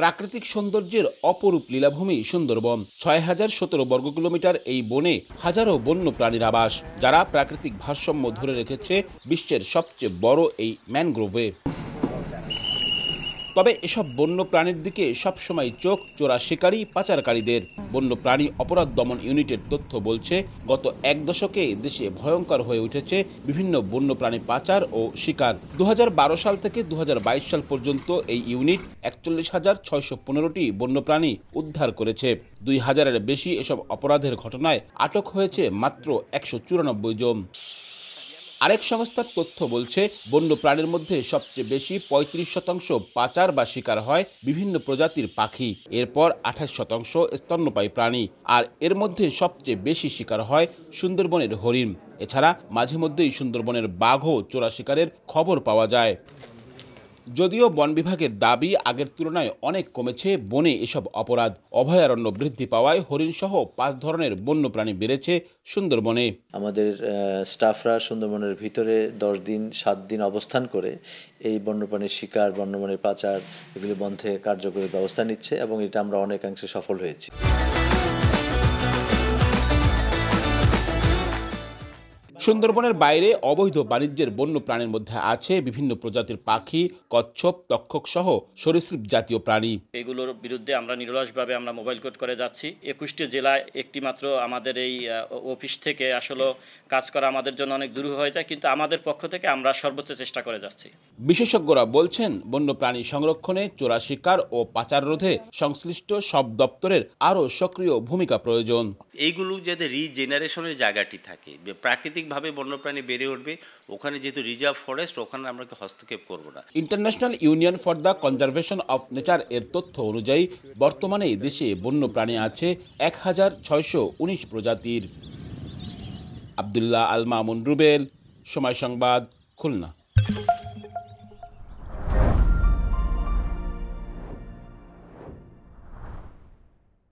প্রাকৃতিক সৌন্দর্যের অপরূপ লীলাভূমি সুন্দরবন ছয় হাজার সতেরো বর্গ কিলোমিটার এই বনে হাজারো বন্য প্রাণীর আবাস যারা প্রাকৃতিক ভারসাম্য ধরে রেখেছে বিশ্বের সবচেয়ে বড় এই ম্যানগ্রোভে তবে এসব বন্য প্রাণীর দিকে সবসময় চোখ চোরা শিকারী পাচারকারীদের বন্য প্রাণী অপরাধ দমন ইউনিটের তথ্য বলছে গত এক দশকে দেশে ভয়ঙ্কর হয়ে উঠেছে বিভিন্ন বন্য প্রাণী পাচার ও শিকার দু সাল থেকে দু সাল পর্যন্ত এই ইউনিট একচল্লিশ হাজার ছয়শো পনেরোটি বন্যপ্রাণী উদ্ধার করেছে দুই হাজারের বেশি এসব অপরাধের ঘটনায় আটক হয়েছে মাত্র একশো চুরানব্বই জন আরেক সংস্থার তথ্য বলছে বন্য প্রাণীর মধ্যে সবচেয়ে বেশি পঁয়ত্রিশ শতাংশ পাচার বা শিকার হয় বিভিন্ন প্রজাতির পাখি এরপর আঠাশ শতাংশ স্তন্যপায়ী প্রাণী আর এর মধ্যে সবচেয়ে বেশি শিকার হয় সুন্দরবনের হরিণ এছাড়া মাঝে মধ্যেই সুন্দরবনের বাঘও চোরা শিকারের খবর পাওয়া যায় যদিও বন বিভাগের দাবি আগের তুলনায় অনেক কমেছে বনে এসব অপরাধ অভয়ারণ্য বৃদ্ধি পাওয়ায় হরিণসহ পাঁচ ধরনের বন্য প্রাণী বেড়েছে সুন্দরবনে আমাদের স্টাফরা সুন্দরবনের ভিতরে দশ দিন সাত দিন অবস্থান করে এই বন্যপ্রাণীর শিকার বন্যপ্রাণীর পাচার এগুলি বন্ধে কার্যকরী ব্যবস্থা নিচ্ছে এবং এটা আমরা অনেকাংশে সফল হয়েছি সুন্দরবনের বাইরে অবৈধ বাণিজ্যের বন্য প্রাণীর মধ্যে আছে বিভিন্ন প্রজাতির পাখি কচ্ছপ তক্ষক সহ সরীসৃপ জাতীয় প্রাণী এগুলোর বিরুদ্ধে আমরা নিরলসভাবে আমরা মোবাইল কোর্ট করে যাচ্ছি একুশটি জেলায় একটি মাত্র আমাদের এই অফিস থেকে আসলে কাজ করা আমাদের জন্য অনেক দূর হয়ে যায় কিন্তু আমাদের পক্ষ থেকে আমরা সর্বোচ্চ চেষ্টা করে যাচ্ছি বিশেষজ্ঞরা বলছেন বন্য প্রাণী সংরক্ষণে চোরা শিকার ও পাচার রোধে সংশ্লিষ্ট সব দপ্তরের আরও সক্রিয় ভূমিকা প্রয়োজন এইগুলো যাতে রিজেনারেশনের জায়গাটি থাকে প্রাকৃতিক ভাবে বন্যপ্রাণী বেড়ে উঠবে ওখানে যেহেতু রিজার্ভ ফরেস্ট ওখানে আমরা হস্তক্ষেপ করব না International Union for the Conservation of Nature এর তথ্য অনুযায়ী বর্তমানে দেশে বন্যপ্রাণী আছে এক হাজার ছয়শো উনিশ প্রজাতির আবদুল্লাহ আল মামুন রুবেল সময় সংবাদ খুলনা